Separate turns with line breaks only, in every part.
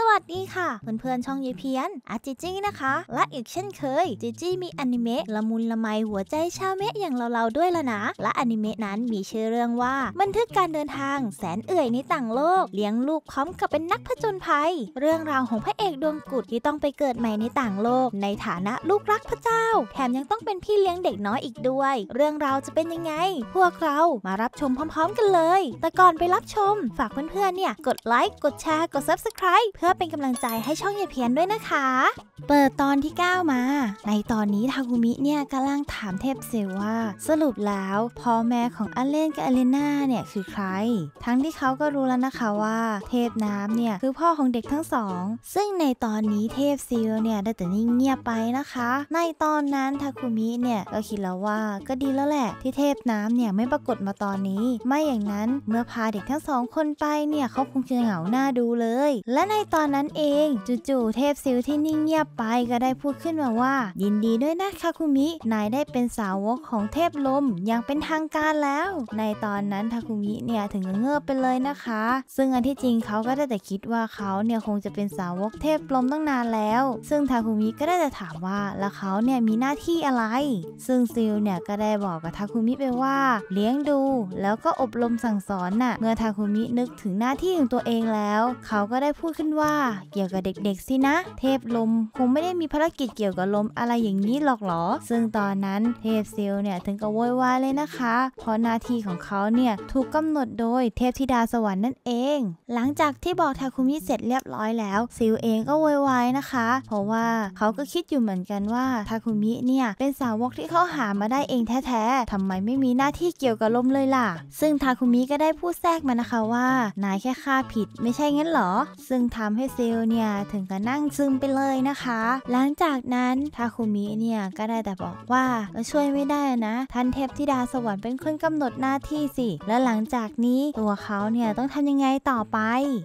สวัสดีค่ะเพื่อนๆช่องยีเพียนอาจิจี้นะคะและอีกเช่นเคยจิจี้มีอนิเมะละมุนละไมหัวใจชาวเมะอย่างเราๆด้วยละนะและอนิเมะนั้นมีชื่อเรื่องว่า บันทึกการเดินทางแสนเอื่อยในต่างโลก เลี้ยงลูกพร้อมกับเป็นนักผจญภัย เรื่องราวของพระเอกดวงกุดที่ต้องไปเกิดใหม่ในต่างโลก ในฐานะลูกรักพระเจ้าแถมยังต้องเป็นพี่เลี้ยงเด็กน้อยอีกด้วย เรื่องราวจะเป็นยังไง พวกเรามารับชมพร้อมๆ กันเลย แต่ก่อนไปรับชม ฝากเพื่อนๆเนี่ยกดไลค์กดแชร์กด subscribe เพื่อ็่เป็นกำลังใจให้ช่องอย่าเพี้ยนด้วยนะคะ เปิดตอนที่ 9 มาในตอนนี้ทากุมิเนี่ยกำลังถามเทพเซลว่าสรุปแล้วพ่อแม่ของอเลนกับอเลน่าเนี่ยคือใคร ทั้งที่เขาก็รู้แล้วนะคะว่า เทพน้ำเนี่ยคือพ่อของเด็กทั้งสอง ซึ่งในตอนนี้เทพซิลเนี่ยได้แต่นิ่งเงียบไปนะคะ ในตอนนั้นทาคุมิเนี่ยก็คิดแล้วว่าก็ดีแล้วแหละ ที่เทพน้ำเนี่ยไม่ปรากฏมาตอนนี้ ไม่อย่างนั้นเมื่อพาเด็กทั้งสองคนไปเนี่ยเขาคงจะเหงาหน้าดูเลย และในตนอนนั้นเองจู่ๆเทพซิลที่นิ่งเงียบไปก็ได้พูดขึ้นมาว่า ยินดีด้วยนะคาคุมิ นายได้เป็นสาวกของเทพลมอย่างเป็นทางการแล้ว ในตอนนั้นทาคุมิเนี่ยถึงเงือบไปเลยนะคะ ซึ่งอันที่จริงเขาก็ได้แต่คิดว่าเขาเนี่ยคงจะเป็นสาวกเทพลมตั้งนานแล้ว ซึ่งทาคุมิก็ได้แต่ถามว่าแล้วเขาเนี่ยมีหน้าที่อะไร ซึ่งซิลเนี่ยก็ได้บอกกับทาคุมิไปว่า เลี้ยงดูแล้วก็อบรมสั่งสอนน่ะเมื่อทาคุมินึกถึงหน้าที่ของตัวเองแล้วเขาก็ได้พูดขึ้นว่าเกี่ยวกับเด็กๆสินะ เทพลมคงไม่ได้มีภารกิจเกี่ยวกับลมอะไรอย่างนี้หรอกหรอ ซึ่งตอนนั้นเทพเซลเนี่ย ถึงกับโวยวายเลยนะคะ เพราะหน้าที่ของเขาเนี่ย ถูกกำหนดโดยเทพธิดาสวรรค์นั่นเอง หลังจากที่บอกทาคุมิเสร็จเรียบร้อยแล้ว ซิลเองก็โวยวายนะคะ เพราะว่าเขาก็คิดอยู่เหมือนกันว่าทาคุมิเนี่ย เป็นสาวกที่เขาหามาได้เองแท้ๆทำไมไม่มีหน้าที่เกี่ยวกับลมเลยล่ะซึ่งทาคุมิก็ได้พูดแทรกมานะคะว่า นายแค่ฆ่าผิด ไม่ใช่งั้นหรอซึ่งทาำให้ซิลเนี่ยถึงกับนั่งซึมไปเลยนะคะ หลังจากนั้นทาคุมิเนี่ยก็ได้แต่บอกว่าช่วยไม่ได้นะท่านเทพธิดาสวรรค์เป็นคนกำหนดหน้าที่สิ แล้วหลังจากนี้ตัวเขาเนี่ยต้องทำยังไงต่อไป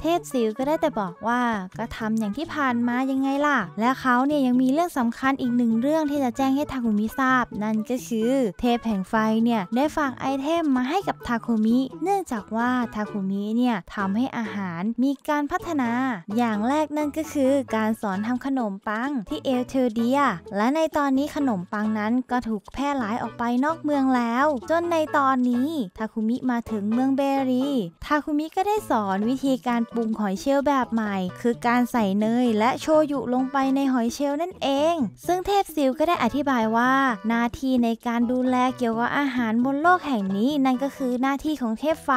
เทพซิลก็ได้แต่บอกว่าก็ทำอย่างที่ผ่านมายังไงล่ะ และเขาเนี่ยยังมีเรื่องสำคัญอีกหนึ่งเรื่องที่จะแจ้งให้ทาคุมิทราบ นั่นก็คือเทพแห่งไฟเนี่ยได้ฝากไอเทมมาให้กับทาคุมิ เนื่องจากว่าทาคุมิเนี่ยทำให้อาหารมีการพัฒนาอย่างแรกนั่นก็คือการสอนทำขนมปังที่เอลเทอร์เดีย และในตอนนี้ขนมปังนั้นก็ถูกแพร่หลายออกไปนอกเมืองแล้ว จนในตอนนี้ทาคุมิมาถึงเมืองเบรีทาคุมิก็ได้สอนวิธีการปรุงหอยเชลล์แบบใหม่ คือการใส่เนยและโชยุลงไปในหอยเชลล์นั่นเอง ซึ่งเทพซิลก็ได้อธิบายว่า หน้าที่ในการดูแลเกี่ยวกับอาหารบนโลกแห่งนี้นั่นก็คือหน้าที่ของเทพไฟ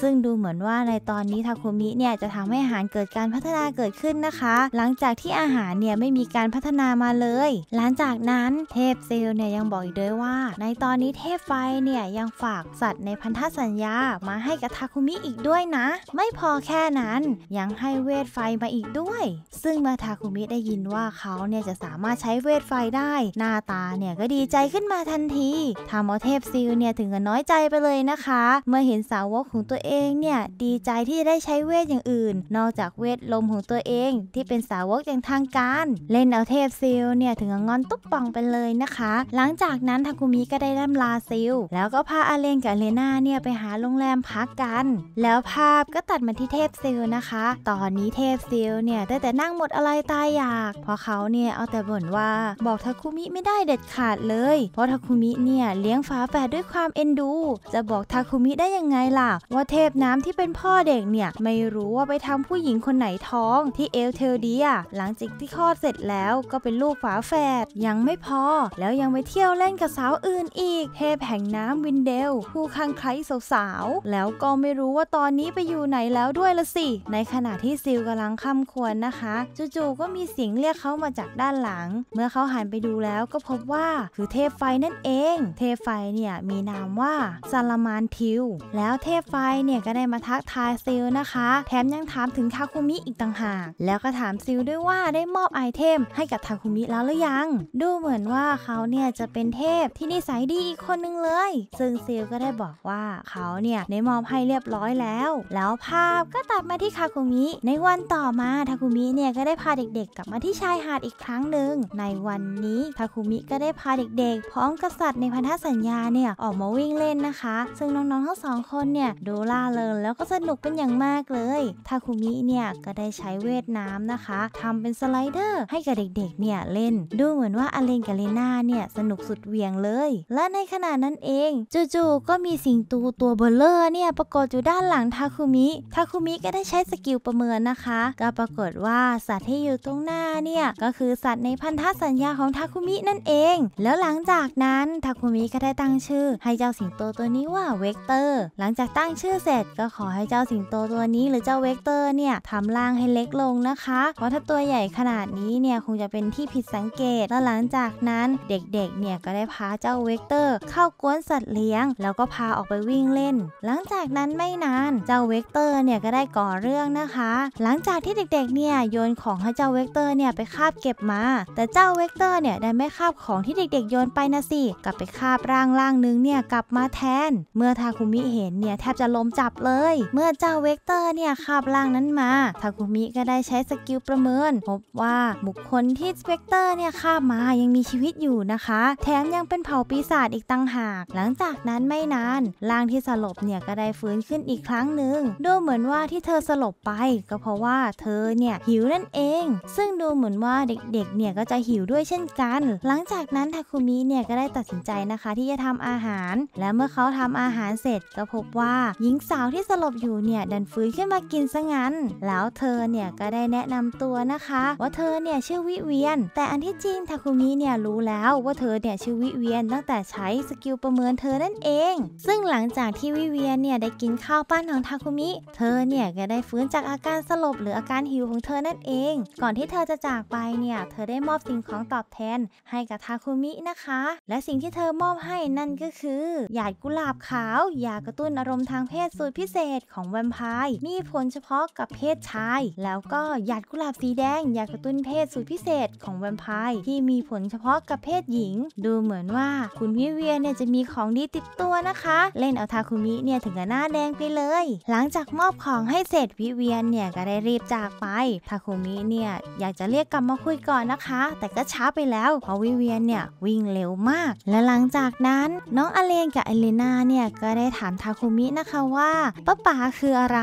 ซึ่งดูเหมือนว่าในตอนนี้ทาคุมิเนี่ยจะทำให้อาหารเกิดการพัฒฒนาเกิดขึ้นนะคะ หลังจากที่อาหารเนี่ยไม่มีการพัฒนามาเลย หลังจากนั้นเทพเซลเนี่ยยังบอกอีกด้วยว่าในตอนนี้เทพไฟเนี่ยยังฝากสัตว์ในพันธสัญญามาให้กับทาคุมิอีกด้วยนะ ไม่พอแค่นั้น ยังให้เวทไฟมาอีกด้วย ซึ่งเมื่อทาคุมิได้ยินว่าเขาเนี่ยจะสามารถใช้เวทไฟได้หน้าตาเนี่ยก็ดีใจขึ้นมาทันทีทำเอาเทพซิลเนี่ยถึงกับน้อยใจไปเลยนะคะ เมื่อเห็นสาวกของตัวเองเนี่ยดีใจที่จะได้ใช้เวทอย่างอื่น นอกจากเวทลมณ์ของตัวเองที่เป็นสาวกอย่างทางการเล่นเอาเทพซิลเนี่ยถึงงอนตุ๊บปองไปเลยนะคะ หลังจากนั้นทากุมิก็ได้ล่ำลาซิล แล้วก็พาอาเลนกับเลนาเนี่ยไปหาโรงแรมพักกัน แล้วภาพก็ตัดมาที่เทพซิลนะคะ ตอนนี้เทพซิลเนี่ยได้แต่นั่งหมดอะไรตายอยาก เพราะเขาเนี่ยเอาแต่บ่นว่าบอกทาคุมิไม่ได้เด็ดขาดเลย เพราะทาคุมิเนี่ยเลี้ยงฟ้าแฝดด้วยความเอ็นดู จะบอกทาคุมิได้ยังไงล่ะ ว่าเทพน้ำที่เป็นพ่อเด็กเนี่ยไม่รู้ว่าไปทำผู้หญิงคนไหนท้องที่เอลเทลเดีย หลังจากที่คลอดเสร็จแล้วก็เป็นลูกฝาแฝดยังไม่พอ แล้วยังไปเที่ยวเล่นกับสาวอื่นอีก เทพแห่งน้ำวินเดล ผู้คังใครสาวๆแล้วก็ไม่รู้ว่าตอนนี้ไปอยู่ไหนแล้วด้วยละสิ ในขณะที่ซิลกำลังค่ำควรนะคะจู่ๆก็มีเสียงเรียกเขามาจากด้านหลัง เมื่อเขาหันไปดูแล้วก็พบว่าคือเทพไฟนั่นเองเทพไฟเนี่ยมีนามว่าซาลามานทิวแล้วเทพไฟเนี่ยก็ได้มาทักทายซิลนะคะ แถมยังถามถึงคาคุมิอีกต่างหากแล้วก็ถามซิลด้วยว่าได้มอบไอเทมให้กับทาคุมิแล้วหรือยัง ดูเหมือนว่าเขาเนี่ยจะเป็นเทพที่นิสัยดีอีกคนนึงเลย ซึ่งซิลก็ได้บอกว่าเขาเนี่ยได้มอบให้เรียบร้อยแล้ว แล้วภาพก็ตัดมาที่คาคุมิ ในวันต่อมาทาคุมิเนี่ยก็ได้พาเด็กๆกลับมาที่ชายหาดอีกครั้งหนึ่งในวันนี้ทาคุมิก็ได้พาเด็ก ๆ พร้อมกษัตริย์ในพันธสัญญาเนี่ยออกมาวิ่งเล่นนะคะ ซึ่งน้องๆทั้งสองคนเนี่ยดูล่าเริงแล้วก็สนุกเป็นอย่างมากเลยทาคุมิเนี่ยก็ได้ใช้เวทน้ำนะคะทำเป็นสไลเดอร์ให้กับเด็กๆเนี่ยเล่นดูเหมือนว่าอเลนกับเลน่าเนี่ย สนุกสุดเวียงเลย และในขณะนั้นเองจู่ๆก็มีสิงตูตัวเบลเลอร์เนี่ย ปรากฏอยู่ด้านหลังทาคุมิทาคุมิก็ได้ใช้สกิลประเมินนะคะ ก็ปรากฏว่าสัตว์ที่อยู่ตรงหน้าเนี่ย ก็คือสัตว์ในพันธสัญญาของทาคุมินั่นเอง แล้วหลังจากนั้นทาคุมิก็ได้ตั้งชื่อ ให้เจ้าสิงโตตัวนี้ว่าเวกเตอร์หลังจากตั้งชื่อเสร็จ ก็ขอให้เจ้าสิงโตตัวนี้ หรือเจ้าเวกเตอร์เนี่ยทำล่าางให้เล็กลงนะคะ เพราะถ้าตัวใหญ่ขนาดนี้เนี่ยคงจะเป็นที่ผิดสังเกต และหลังจากนั้นเด็กๆ เนี่ยก็ได้พาเจ้าเวกเตอร์ เข้ากวนสัตว์เลี้ยง แล้วก็พาออกไปวิ่งเล่น หลังจากนั้นไม่นานเจ้าเวกเตอร์เนี่ยก็ได้ก่อเรื่องนะคะ หลังจากที่เด็กๆ เนี่ยโยนของให้เจ้าเวกเตอร์เนี่ยไปคาบเก็บมา แต่เจ้าเวกเตอร์เนี่ยได้ไม่คาบ ของที่เด็กๆ โยนไปนะสิกลับไปคาบร่างร่างนึงเนี่ยกลับมาแทน เมื่อทาคุมิเห็นเนี่ยแทบจะล้มจับเลย เมื่อเจ้าเวกเตอร์เนี่ยคาบร่างนั้นมาทากุมิก็ได้ใช้สกิลประเมิน พบว่าบุคคลที่สเปกเตอร์เนี่ยฆ่ามายังมีชีวิตอยู่นะคะแถมยังเป็นเผ่าปีศาจอีกตั้งหาก หลังจากนั้นไม่นานร่างที่สลบเนี่ยก็ได้ฟื้นขึ้นอีกครั้งหนึ่งดูเหมือนว่าที่เธอสลบไป ก็เพราะว่าเธอเนี่ยหิวนั่นเอง ซึ่งดูเหมือนว่าเด็กๆ เนี่ยก็จะหิวด้วยเช่นกัน หลังจากนั้นทาคุมิเนี่ยก็ได้ตัดสินใจนะคะที่จะทำอาหาร และเมื่อเขาทำอาหารเสร็จ ก็พบว่าหญิงสาวที่สลบอยู่เนี่ยดันฟื้นขึ้นมากินซะงั้น แล้วเธธอเนี่ยก็ได้แนะนำตัวนะคะ ว่าเธอเนี่ยชื่อวิเวียน แต่อันที่จริงทาคุมิเนี่ยรู้แล้วว่าเธอเนี่ยชื่อวิเวียนตั้งแต่ใช้สกิลประเมินเธอนั่นเอง ซึ่งหลังจากที่วิเวียนเนี่ยได้กินข้าวปั้นของทาคุมิ เธอเนี่ยก็ได้ฟื้นจากอาการสลบหรืออาการหิวของเธอนั่นเอง ก่อนที่เธอจะจากไปเนี่ยเธอได้มอบสิ่งของตอบแทน ให้กับทาคุมินะคะ และสิ่งที่เธอมอบให้นั่นก็คือหยาดกุหลาบขาวยากระตุ้นอารมณ์ทางเพศสูตรพิเศษของแวมไพร์มีผลเฉพาะกับเพศชายายแล้วก็หยาดกุหลาบสีแดงยากระตุ้นเพศสูตรพิเศษของแวมไพร์ที่มีผลเฉพาะกับเพศหญิง ดูเหมือนว่าคุณวิเวียเนี่ยจะมีของดีติดตัวนะคะ เล่นเอาทาคุมิเนี่ยถึงกับหน้าแดงไปเลย หลังจากมอบของให้เสร็จวิเวียนเนี่ยก็ได้รีบจากไปทาคุมิเนี่ยอยากจะเรียกกลับมาคุยก่อนนะคะ แต่ก็ช้าไปแล้ว เพราะวิเวียนเนี่ยวิ่งเร็วมาก และหลังจากนั้น น้องอเลนกับเอเลนาเนี่ยก็ได้ถามทาคุมินะคะว่าป้าป๋าคืออะไร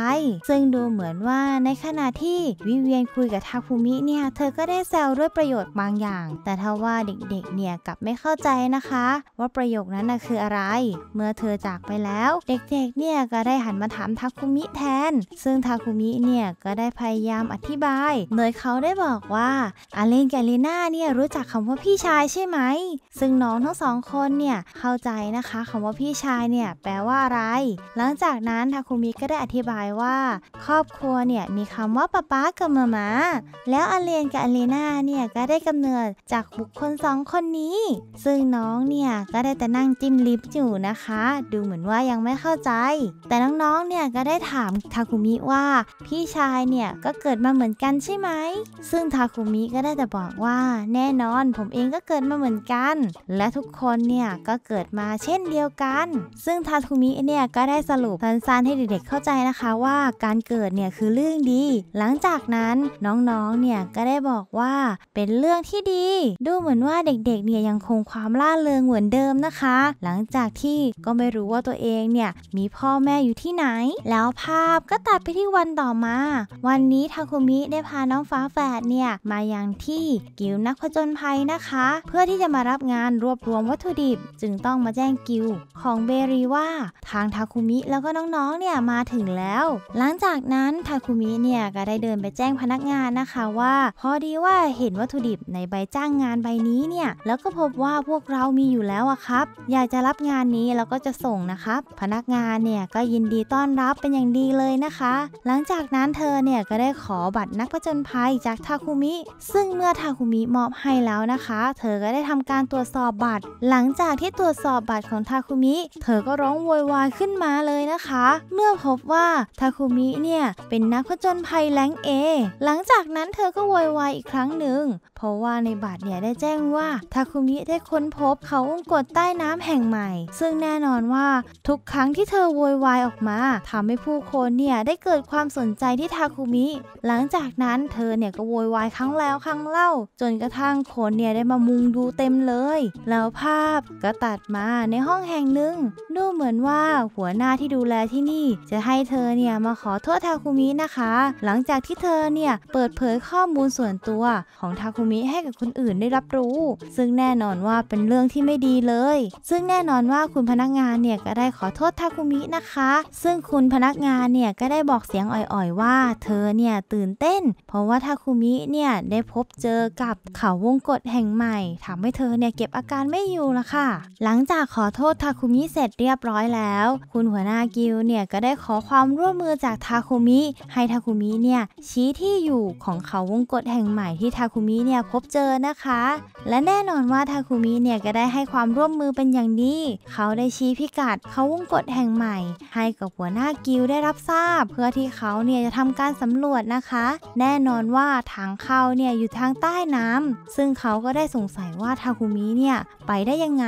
ซึ่งดูเหมือนว่าในขณะะที่วิเวียนคุยกับทาคุมิเนี่ย เธอก็ได้แซวด้วยประโยชน์บางอย่าง แต่ถ้าว่าเด็กๆเนี่ยกลับไม่เข้าใจนะคะ ว่าประโยคนั้นนะคืออะไร เมื่อเธอจากไปแล้วเด็กๆเนี่ยก็ได้หันมาถามทาคุมิแทน ซึ่งทาคุมิเนี่ยก็ได้พยายามอธิบายโดยเขาได้บอกว่าอาเลนแกลเลน่าเนี่ยรู้จักคำว่าพี่ชายใช่ไหมซึ่งน้องทั้งสองคนเนี่ยเข้าใจนะคะคำว่าพี่ชายเนี่ยแปลว่าอะไร หลังจากนั้นทาคุมิก็ได้อธิบายว่า ครอบครัวเนี่ยมีคำว่าป๊าป๊ากับมามา แล้วอเลนกับอเลนาเนี่ยก็ได้กำเนิดจากบุคคลสองคนนี้ ซึ่งน้องเนี่ยก็ได้แต่นั่งจิ้มลิฟอยู่นะคะ ดูเหมือนว่ายังไม่เข้าใจ แต่น้องๆเนี่ยก็ได้ถามทาคุมิว่า พี่ชายเนี่ยก็เกิดมาเหมือนกันใช่ไหมซึ่งทาคุมิก็ได้แต่บอกว่าแน่นอนผมเองก็เกิดมาเหมือนกัน และทุกคนเนี่ยก็เกิดมาเช่นเดียวกัน ซึ่งทาคุมิเนี่ยก็ได้สรุปสั้นๆให้เด็กๆเข้าใจนะคะว่า การเกิดเนี่ยคือเรื่องดีหลังจากนั้นน้องๆ เนี่ยก็ได้บอกว่าเป็นเรื่องที่ดีดูเหมือนว่าเด็กๆ เนี่ยยังคงความล่าเริงเหมือนเดิมนะคะ หลังจากที่ก็ไม่รู้ว่าตัวเองเนี่ยมีพ่อแม่อยู่ที่ไหน แล้วภาพก็ตัดไปที่วันต่อมา วันนี้ทาคุมิได้พาน้องฟ้าแฝดเนี่ยมายังที่กิวนักผจญภัยนะคะ เพื่อที่จะมารับงานรวบรวมวัตถุดิบ จึงต้องมาแจ้งกิวของเบรีว่าทางทาคุมิแล้วก็น้องๆ เนี่ยมาถึงแล้ว หลังจากนั้นทาคุมิเนี่ยก็ได้เดินไปแจ้งพนักงานนะคะว่า พอดีว่าเห็นวัตถุดิบในใบจ้างงานใบนี้เนี่ยแล้วก็พบว่าพวกเรามีอยู่แล้วอะครับ อยากจะรับงานนี้ แล้วก็จะส่งนะครับพนักงานเนี่ยก็ยินดีต้อนรับเป็นอย่างดีเลยนะคะ หลังจากนั้นเธอเนี่ยก็ได้ขอบัตรนักประจนภัยจากทาคุมิ ซึ่งเมื่อทาคุมิมอบให้แล้วนะคะ เธอก็ได้ทำการตรวจสอบบัตร หลังจากที่ตรวจสอบบัตรของทาคุมิ เธอก็ร้องโวยวายขึ้นมาเลยนะคะ เมื่อพบว่าทาคุมิเนี่ยเป็นนักผจญภัยภัยแรงเอ หลังจากนั้นเธอก็วอยวายอีกครั้งหนึ่ง เพราะว่าในบาทเนี่ยได้แจ้งว่าทาคุมิได้ค้นพบเขาองกฎใต้น้ำแห่งใหม่ ซึ่งแน่นอนว่าทุกครั้งที่เธอโวยวายออกมา ทำให้ผู้คนเนี่ยได้เกิดความสนใจที่ทาคุมิ หลังจากนั้นเธอเนี่ยก็โวยวายครั้งแล้วครั้งเล่า จนกระทั่งคนเนี่ยได้มามุงดูเต็มเลย แล้วภาพก็ตัดมาในห้องแห่งหนึ่งดูเหมือนว่าหัวหน้าที่ดูแลที่นี่ จะให้เธอเนี่ยมาขอโทษทาคุมินะคะหลังจากที่เธอเนี่ยเปิดเผยข้อมูลส่วนตัวของทาคุมิให้กับคนอื่นได้รับรู้ ซึ่งแน่นอนว่าเป็นเรื่องที่ไม่ดีเลย ซึ่งแน่นอนว่าคุณพนักงานเนี่ยก็ได้ขอโทษทาคุมินะคะ ซึ่งคุณพนักงานเนี่ยก็ได้บอกเสียงอ่อยๆว่า เธอเนี่ยตื่นเต้น เพราะว่าทาคุมิเนี่ยได้พบเจอกับเขาวงกฏแห่งใหม่ ทำให้เธอเนี่ยเก็บอาการไม่อยู่ละค่ะหลังจากขอโทษทาคุมิเสร็จเรียบร้อยแล้ว คุณหัวหน้ากิลเนี่ยก็ได้ขอความร่วมมือจากทาคุมิ ให้ทาคุมิี้เนี่ยชี้ที่อยู่ของเขาวงกฏแห่งใหม่ที่ทาคุมิเนี่ยพบเจอนะคะ และแน่นอนว่าทาคุมิเนี่ยก็ได้ให้ความร่วมมือเป็นอย่างดีเขาได้ชี้พิกัดเขาวงกฏแห่งใหม่ ให้กับหัวหน้ากิลได้รับทราบ เพื่อที่เขาเนี่ยจะทำการสำรวจนะคะ แน่นอนว่า ทางเข้าเนี่ยอยู่ทางใต้น้ำซึ่งเขาก็ได้สงสัยว่าทาคุมิเนี่ยไปได้ยังไง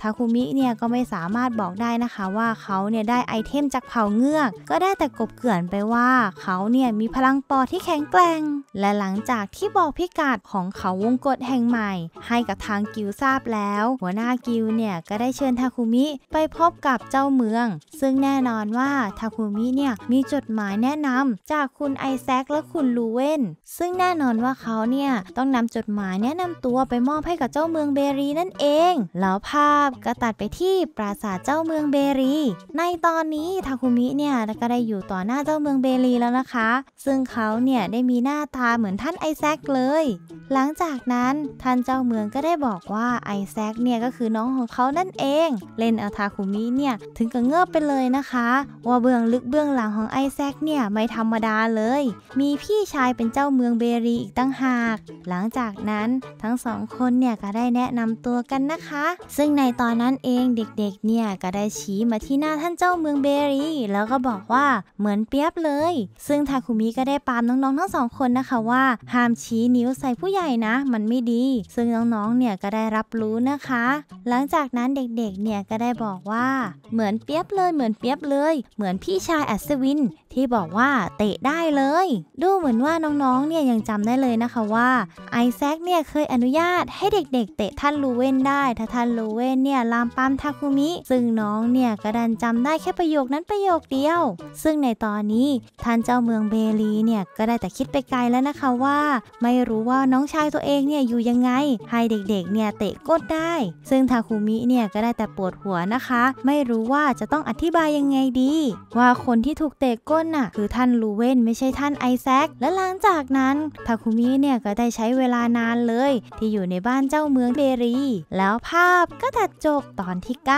ทาคุมิเนี่ยก็ไม่สามารถบอกได้นะคะ ว่าเขาเนี่ยได้ไอเทมจากเผ่าเงือก ก็ได้แต่กบเกื่อนไปว่าเขาเนี่ยมีพลังปอที่แข็งแกร่ง และหลังจากที่บอกพิกัดของเขาวงกฏแห่งใหม่ ให้กับทางกิวทราบแล้ว หัวหน้ากิวเนี่ยก็ได้เชิญทาคุมิไปพบกับเจ้าเมือง ซึ่งแน่นอนว่าทาคุมิเนี่ยมีจดหมายแนะนำ จากคุณไอแซคและคุณลูเวนซึ่งแน่นอนว่าเขาเนี่ยต้องนำจดหมายแนะนำตัวไปมอบให้กับเจ้าเมืองเบรีนั่นเอง แล้วภาพก็ตัดไปที่ปราสาทเจ้าเมืองเบรี ในตอนนี้ทาคุมิเนี่ยก็ได้อยู่ต่อหน้าเจ้าเมืองเบรีแล้วนะคะซึ่งเขาเนี่ยได้มีหน้าตาเหมือนท่านไอแซคเลย หลังจากนั้นท่านเจ้าเมืองก็ได้บอกว่าไอแซคเนี่ย ก็คือน้องของเขานั่นเอง เลนอาทาคุมิเนี่ยถึงกับเงือบไปเลยนะคะ ว่าเบื้องลึกเบื้องหลังของไอแซคเนี่ย ไม่ธรรมดาเลย มีพี่ชายเป็นเจ้าเมืองเบรีอีกตั้งหาก หลังจากนั้นทั้งสองคนเนี่ยก็ได้แนะนำตัวกันนะคะ ซึ่งในตอนนั้นเองเด็กๆเนี่ยก็ได้ชี้มาที่หน้าท่านเจ้าเมืองเบรีแล้วก็บอกว่าเหมือนเปียบเลย ซึ่งทาคุมิมิก็ได้ปามน้องๆทั้งสองคนนะคะว่า ห้ามชี้นิ้วใส่ผู้ใหญ่นะ มันไม่ดี ซึ่งน้องๆเนี่ยก็ได้รับรู้นะคะ หลังจากนั้นเด็กๆเนี่ยก็ได้บอกว่าเหมือนเปียบเลย เหมือนเปียบเลย เหมือนพี่ชายอัศวิน ที่บอกว่าเตะได้เลย ดูเหมือนว่าน้องๆเนี่ยยังจำได้เลยนะคะว่าไอแซคเนี่ยเคยอนุญาตให้เด็กๆ เตะท่านลูเวนได้ ถ้าท่านลูเวนเนี่ยลามปามทาคุมิ ซึ่งน้องเนี่ยก็ดันจำได้แค่ประโยคนั้นประโยคเดียว ซึ่งในตอนนี้ท่านเจ้าเมืองเบลีเนี่ยก็ได้แต่คิดไปไกลแล้วนะคะว่า ไม่รู้ว่าน้องชายตัวเองเนี่ยอยู่ยังไง ให้เด็กๆเนี่ยเตะก้นได้ ซึ่งทาคุมิเนี่ยก็ได้แต่ปวดหัวนะคะ ไม่รู้ว่าจะต้องอธิบายยังไงดี ว่าคนที่ถูกเตะก้นน่ะคือท่านลูเวนไม่ใช่ท่านไอแซคและหลังจากนั้นทาคุมิเนี่ยก็ได้ใช้เวลานานเลยที่อยู่ในบ้านเจ้าเมืองเบรีแล้วภาพก็ตัดจบตอนที่ 9